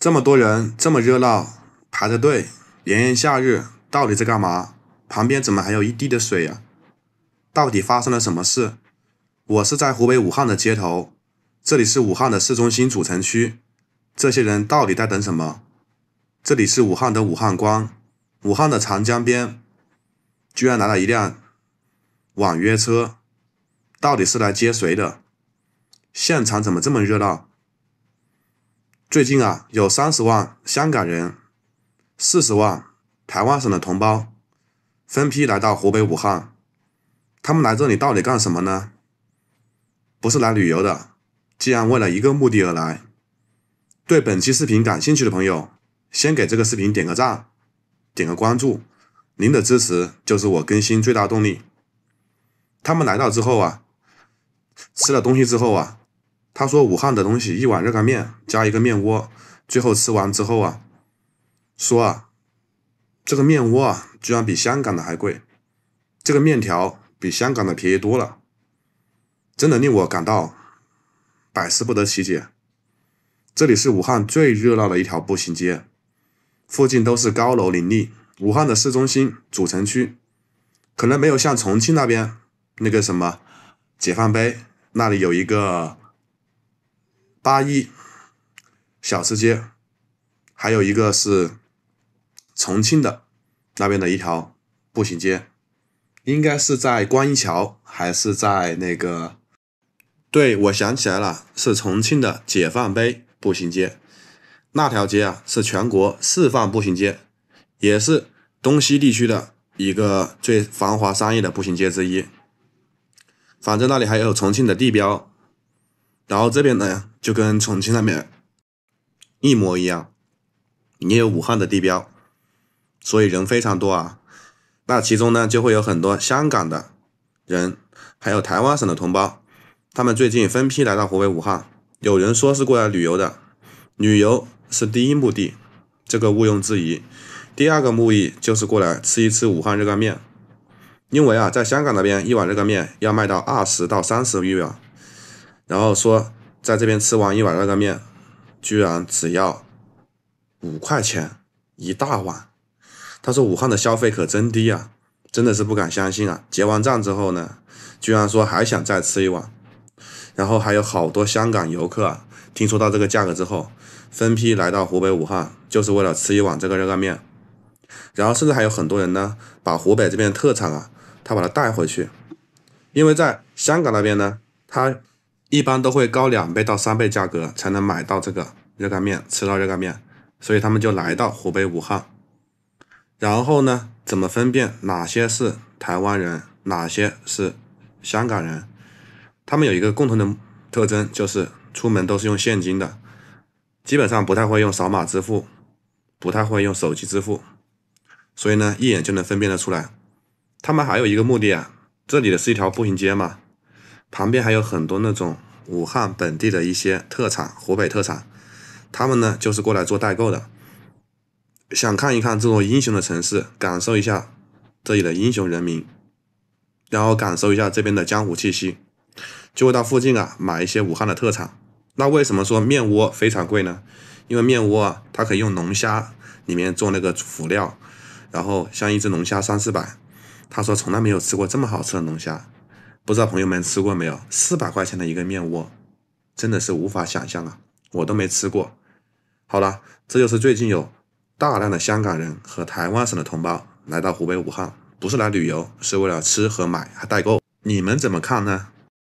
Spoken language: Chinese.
这么多人，这么热闹，排着队，炎炎夏日，到底在干嘛？旁边怎么还有一地的水呀？到底发生了什么事？我是在湖北武汉的街头，这里是武汉的市中心主城区，这些人到底在等什么？这里是武汉的武汉关，武汉的长江边，居然来了一辆网约车，到底是来接谁的？现场怎么这么热闹？最近啊，有三十万香港人，四十万台湾省的同胞，分批来到湖北武汉，他们来这里到底干什么呢？不是来旅游的，既然为了一个目的而来。对本期视频感兴趣的朋友，先给这个视频点个赞，点个关注，您的支持就是我更新最大动力。他们来到之后啊，吃了东西之后啊。他说：“武汉的东西，一碗热干面加一个面窝，最后吃完之后啊，说啊，这个面窝啊，居然比香港的还贵，这个面条比香港的便宜多了，真的令我感到百思不得其解。”这里是武汉最热闹的一条步行街，附近都是高楼林立。武汉的市中心主城区，可能没有像重庆那边那个什么解放碑那里有一个。八一小吃街，还有一个是重庆的那边的一条步行街，应该是在观音桥还是在那个？对，我想起来了，是重庆的解放碑步行街。那条街啊，是全国示范步行街，也是东西地区的一个最繁华商业的步行街之一。反正那里还有重庆的地标。然后这边呢，就跟重庆那边一模一样，也有武汉的地标，所以人非常多啊。那其中呢，就会有很多香港的人，还有台湾省的同胞，他们最近分批来到湖北武汉。有人说是过来旅游的，旅游是第一目的，这个毋庸置疑。第二个目的就是过来吃一吃武汉热干面，因为啊，在香港那边一碗热干面要卖到二十到三十元。然后说，在这边吃完一碗热干面，居然只要五块钱一大碗。他说武汉的消费可真低啊，真的是不敢相信啊！结完账之后呢，居然说还想再吃一碗。然后还有好多香港游客，听说到这个价格之后，分批来到湖北武汉，就是为了吃一碗这个热干面。然后甚至还有很多人呢，把湖北这边的特产啊，他把它带回去，因为在香港那边呢，他。一般都会高两倍到三倍价格才能买到这个热干面，吃到热干面，所以他们就来到湖北武汉。然后呢，怎么分辨哪些是台湾人，哪些是香港人？他们有一个共同的特征，就是出门都是用现金的，基本上不太会用扫码支付，不太会用手机支付，所以呢，一眼就能分辨得出来。他们还有一个目的啊，这里的是一条步行街嘛。旁边还有很多那种武汉本地的一些特产，湖北特产，他们呢就是过来做代购的，想看一看这座英雄的城市，感受一下这里的英雄人民，然后感受一下这边的江湖气息，就会到附近啊买一些武汉的特产。那为什么说面窝非常贵呢？因为面窝啊，它可以用龙虾里面做那个辅料，然后像一只龙虾三四百，他说从来没有吃过这么好吃的龙虾。不知道朋友们吃过没有？四百块钱的一个面窝，真的是无法想象啊！我都没吃过。好了，这就是最近有大量的香港人和台湾省的同胞来到湖北武汉，不是来旅游，是为了吃和买还代购。你们怎么看呢？